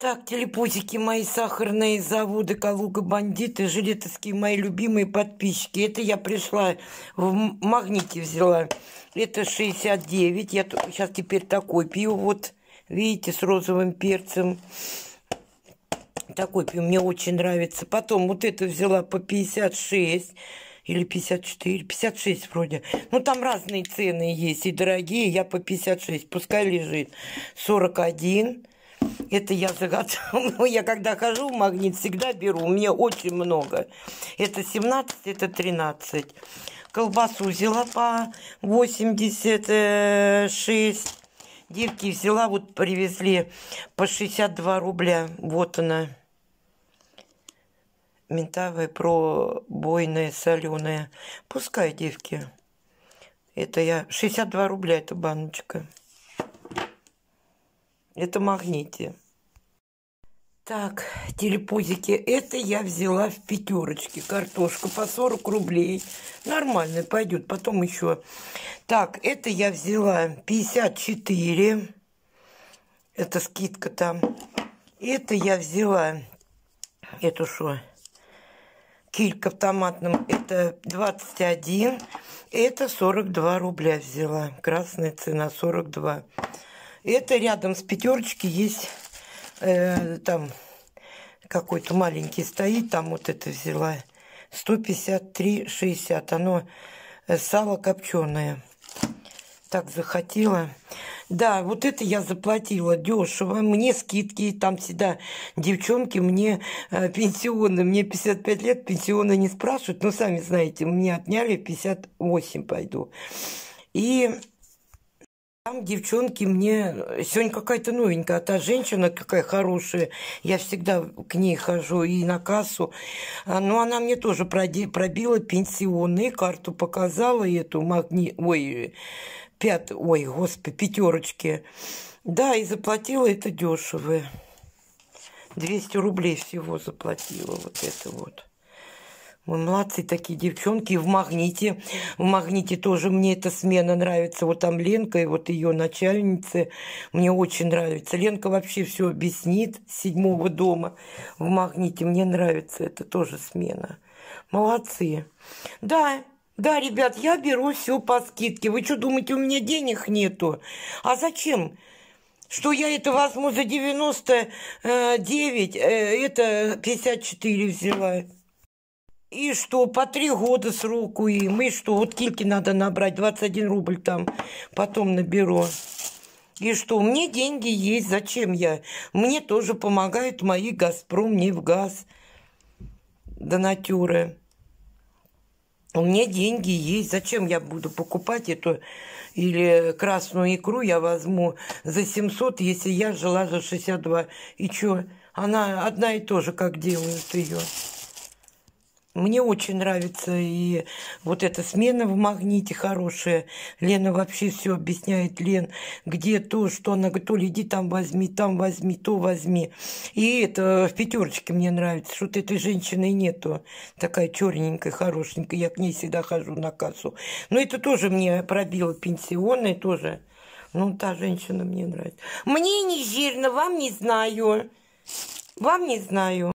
Так, телепузики мои сахарные, заводы, Калуга, бандиты, жилетовские мои любимые подписчики. Это я пришла, в магните взяла. Это 69, я сейчас теперь такой пью, вот, видите, с розовым перцем. Такой пью, мне очень нравится. Потом вот это взяла по 56 или 54, 56 вроде. Ну, там разные цены есть, и дорогие, я по 56, пускай лежит. 41, это я заготовила. я когда хожу в магнит, всегда беру. У меня очень много. Это 17, это 13. Колбасу взяла по 86. Девки взяла, вот привезли по 62 рубля. Вот она. Ментавая, пробойная, соленая. Пускай, девки. Это я... 62 рубля эта баночка. Это магнитие. Так, телепузики. Это я взяла в пятерочке. Картошка по 40 рублей. Нормально пойдет. Потом еще. Так, это я взяла 54. Это скидка там. Это я взяла. Это что? Килька в томатном. Это 21. Это 42 рубля взяла. Красная цена 42. Это рядом с пятерочки есть э, там какой-то маленький стоит, там вот это взяла. 153,60. Оно э, сало копченое. Так захотела. Да, вот это я заплатила дешево. Мне скидки, там всегда девчонки, мне э, пенсионы. Мне 55 лет, пенсионы не спрашивают. но сами знаете, мне отняли, 58 пойду. И там девчонки мне... Сегодня какая-то новенькая, а та женщина какая хорошая. Я всегда к ней хожу и на кассу. А, Но ну, она мне тоже пробила пенсионные, карту показала эту магни... Ой, пят... Ой, господи, пятерочки. Да, и заплатила это дешевое 200 рублей всего заплатила вот это вот. Ой, молодцы такие девчонки. И в «Магните». В «Магните» тоже мне эта смена нравится. Вот там Ленка и вот ее начальницы. Мне очень нравится. Ленка вообще все объяснит с седьмого дома. В «Магните» мне нравится. Это тоже смена. Молодцы. Да, да, ребят, я беру все по скидке. Вы что, думаете, у меня денег нету? А зачем? что я это возьму за 99, э, э, это 54 взяла. И что, по три года сроку им, и что, вот кильки надо набрать, 21 рубль там потом наберу. И что, мне деньги есть, зачем я? Мне тоже помогают мои «Газпром», «Нефгаз», донатюры. У меня деньги есть, зачем я буду покупать эту или красную икру я возьму за 700, если я жила за 62. И чё, она одна и то же, как делают ее. Мне очень нравится и вот эта смена в магните хорошая. Лена вообще все объясняет, Лен, где то, что она говорит, то иди там возьми, там возьми, то возьми. И это в пятерочке мне нравится, что этой женщины нету. Такая черненькая, хорошенькая, я к ней всегда хожу на кассу. Но это тоже мне пробило пенсионное тоже. Ну, та женщина мне нравится. Мне не жирно, вам не знаю. Вам не знаю.